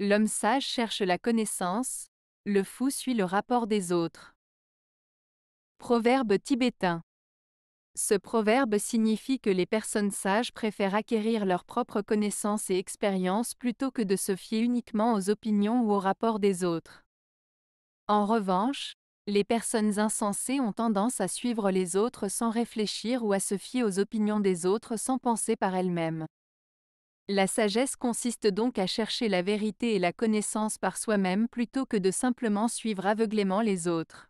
L'homme sage cherche la connaissance, le fou suit le rapport des autres. Proverbe tibétain. Ce proverbe signifie que les personnes sages préfèrent acquérir leurs propres connaissances et expériences plutôt que de se fier uniquement aux opinions ou aux rapports des autres. En revanche, les personnes insensées ont tendance à suivre les autres sans réfléchir ou à se fier aux opinions des autres sans penser par elles-mêmes. La sagesse consiste donc à chercher la vérité et la connaissance par soi-même plutôt que de simplement suivre aveuglément les autres.